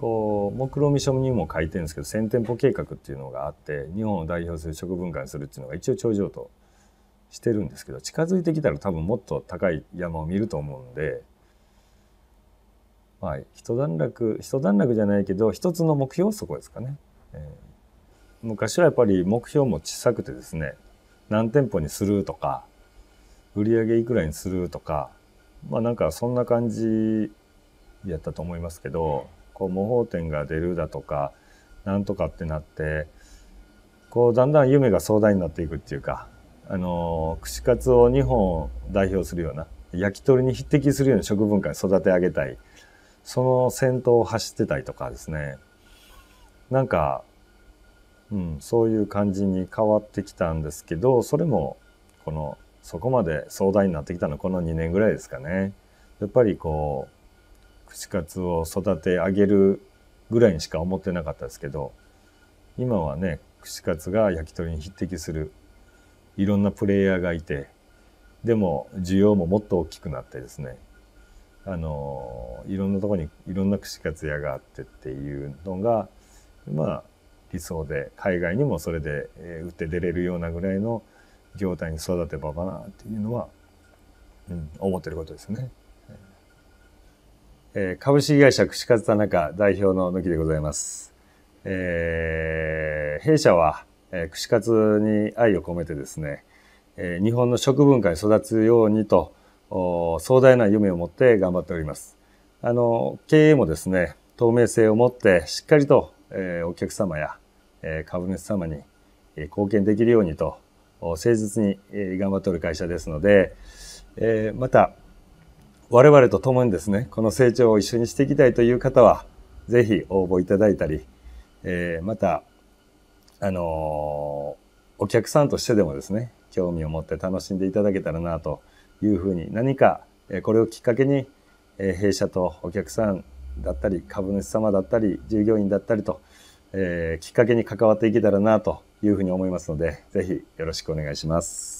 こう目論見書にも書いてるんですけど1,000店舗計画っていうのがあって日本を代表する食文化にするっていうのが一応頂上としてるんですけど近づいてきたら多分もっと高い山を見ると思うんで。まあ、一段落一段落じゃないけど一つの目標そこですかね、えー、昔はやっぱり目標も小さくてですね何店舗にするとか売り上げいくらにするとかまあなんかそんな感じやったと思いますけどこう模倣点が出るだとかなんとかってなってこうだんだん夢が壮大になっていくっていうかあの串カツを日本を代表するような焼き鳥に匹敵するような食文化に育て上げたいその先頭を走ってたりとかですねなんか、うん、そういう感じに変わってきたんですけどそれもこのそこまで壮大になってきたのはこの2年ぐらいですかね。やっぱりこう串カツを育て上げるぐらいにしか思ってなかったですけど今はね串カツが焼き鳥に匹敵するいろんなプレイヤーがいてでも需要ももっと大きくなってですねあのいろんなとこにいろんな串カツ屋があってっていうのがまあ理想で海外にもそれで打って出れるようなぐらいの業態に育てばばなっていうのは、うん、思ってることですね。えー、株式会社串カツ田中代表の野木でございます。えー、弊社は、えー、串カツに愛を込めてですね、えー、日本の食文化に育つようにと壮大な夢を持って頑張っております。あの、経営もですね、透明性を持ってしっかりと、えー、お客様や、えー、株主様に、えー、貢献できるようにと誠実に、頑張っておる会社ですので、えー、また、我々と共にですね、この成長を一緒にしていきたいという方は、ぜひ応募いただいたり、えー、また、あのー、お客さんとしてでもですね、興味を持って楽しんでいただけたらなというふうに、何か、えこれをきっかけに、え弊社とお客さんだったり、株主様だったり、従業員だったりと、えー、きっかけに関わっていけたらなというふうに思いますので、ぜひよろしくお願いします。